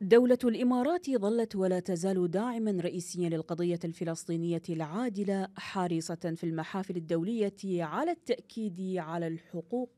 دولة الإمارات ظلت ولا تزال داعما رئيسيا للقضية الفلسطينية العادلة حريصة في المحافل الدولية على التأكيد على الحقوق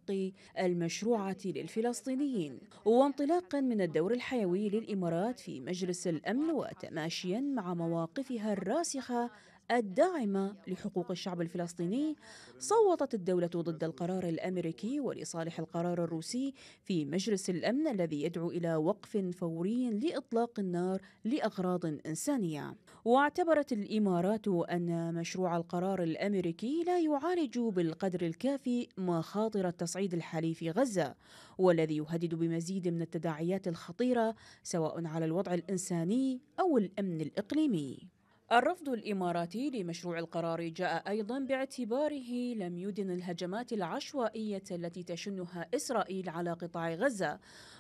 المشروعة للفلسطينيين وانطلاقا من الدور الحيوي للإمارات في مجلس الأمن وتماشيا مع مواقفها الراسخة الداعمة لحقوق الشعب الفلسطيني صوتت الدولة ضد القرار الأمريكي ولصالح القرار الروسي في مجلس الأمن الذي يدعو إلى وقف فوري لإطلاق النار لأغراض إنسانية واعتبرت الإمارات أن مشروع القرار الأمريكي لا يعالج بالقدر الكافي مخاطر التصعيد الحالي في غزة والذي يهدد بمزيد من التداعيات الخطيرة سواء على الوضع الإنساني أو الأمن الإقليمي الرفض الإماراتي لمشروع القرار جاء أيضا باعتباره لم يدن الهجمات العشوائية التي تشنها إسرائيل على قطاع غزة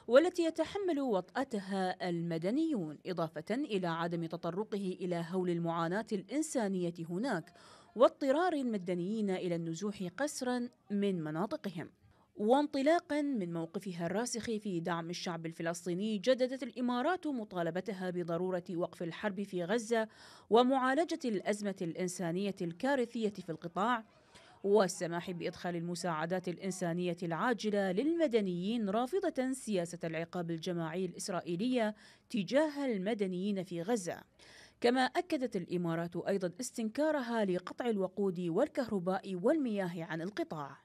والتي يتحمل وطأتها المدنيون إضافة إلى عدم تطرقه إلى هول المعاناة الإنسانية هناك واضطرار المدنيين إلى النزوح قسرا من مناطقهم وانطلاقا من موقفها الراسخ في دعم الشعب الفلسطيني جددت الامارات مطالبتها بضروره وقف الحرب في غزه ومعالجه الازمه الانسانيه الكارثيه في القطاع والسماح بادخال المساعدات الانسانيه العاجله للمدنيين رافضه سياسه العقاب الجماعي الاسرائيليه تجاه المدنيين في غزه كما اكدت الامارات ايضا استنكارها لقطع الوقود والكهرباء والمياه عن القطاع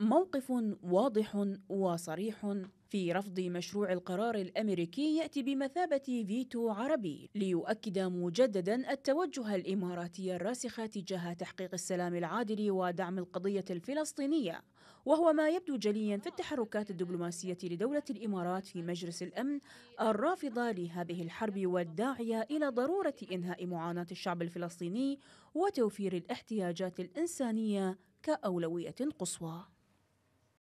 موقف واضح وصريح في رفض مشروع القرار الامريكي ياتي بمثابه فيتو عربي ليؤكد مجددا التوجه الاماراتي الراسخ تجاه تحقيق السلام العادل ودعم القضيه الفلسطينيه وهو ما يبدو جليا في التحركات الدبلوماسيه لدوله الامارات في مجلس الامن الرافضه لهذه الحرب والداعيه الى ضروره انهاء معاناه الشعب الفلسطيني وتوفير الاحتياجات الانسانيه كاولويه قصوى